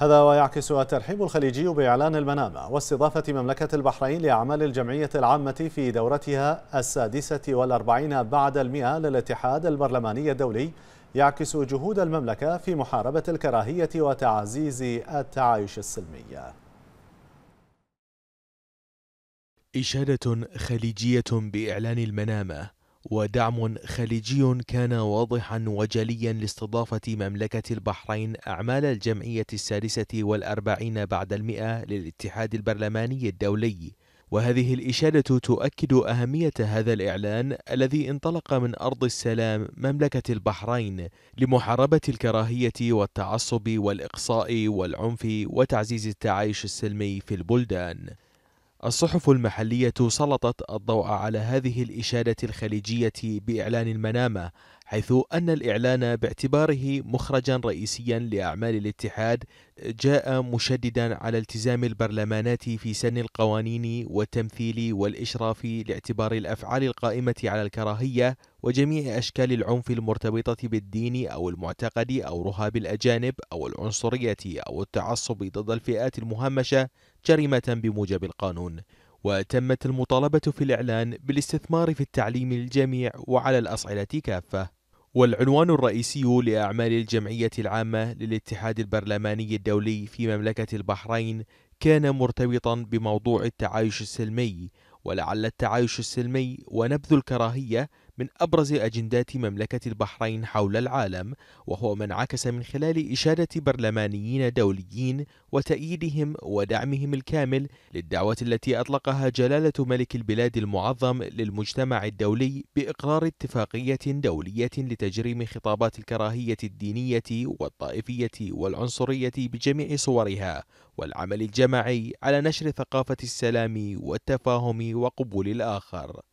هذا ويعكس الترحيب الخليجي بإعلان المنامة واستضافة مملكة البحرين لأعمال الجمعية العامة في دورتها السادسة والأربعين بعد المئة للاتحاد البرلماني الدولي يعكس جهود المملكة في محاربة الكراهية وتعزيز التعايش السلمي إشادة خليجية بإعلان المنامة ودعم خليجي كان واضحا وجليا لاستضافة مملكة البحرين أعمال الجمعية السادسة والأربعين بعد المئة للاتحاد البرلماني الدولي وهذه الإشادة تؤكد أهمية هذا الإعلان الذي انطلق من أرض السلام مملكة البحرين لمحاربة الكراهية والتعصب والإقصاء والعنف وتعزيز التعايش السلمي في البلدان الصحف المحلية سلطت الضوء على هذه الإشادة الخليجية بإعلان المنامة حيث أن الإعلان باعتباره مخرجا رئيسيا لأعمال الاتحاد جاء مشددا على التزام البرلمانات في سن القوانين والتمثيل والإشراف لاعتبار الأفعال القائمة على الكراهية وجميع أشكال العنف المرتبطة بالدين أو المعتقد أو رهاب الأجانب أو العنصرية أو التعصب ضد الفئات المهمشة جريمة بموجب القانون وتمت المطالبة في الإعلان بالاستثمار في التعليم للجميع وعلى الأصعدة كافة والعنوان الرئيسي لأعمال الجمعية العامة للاتحاد البرلماني الدولي في مملكة البحرين كان مرتبطا بموضوع التعايش السلمي ولعل التعايش السلمي ونبذ الكراهية من أبرز أجندات مملكة البحرين حول العالم وهو ما انعكس من خلال إشادة برلمانيين دوليين وتأييدهم ودعمهم الكامل للدعوة التي أطلقها جلالة ملك البلاد المعظم للمجتمع الدولي بإقرار اتفاقية دولية لتجريم خطابات الكراهية الدينية والطائفية والعنصرية بجميع صورها والعمل الجماعي على نشر ثقافة السلام والتفاهم وقبول الآخر